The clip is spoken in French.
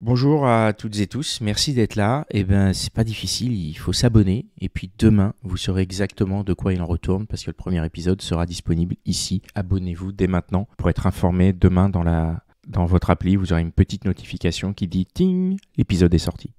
Bonjour à toutes et tous, merci d'être là. Eh ben, c'est pas difficile, il faut s'abonner. Et puis demain, vous saurez exactement de quoi il en retourne parce que le premier épisode sera disponible ici. Abonnez-vous dès maintenant pour être informé demain dans la dans votre appli. Vous aurez une petite notification qui dit ting, l'épisode est sorti.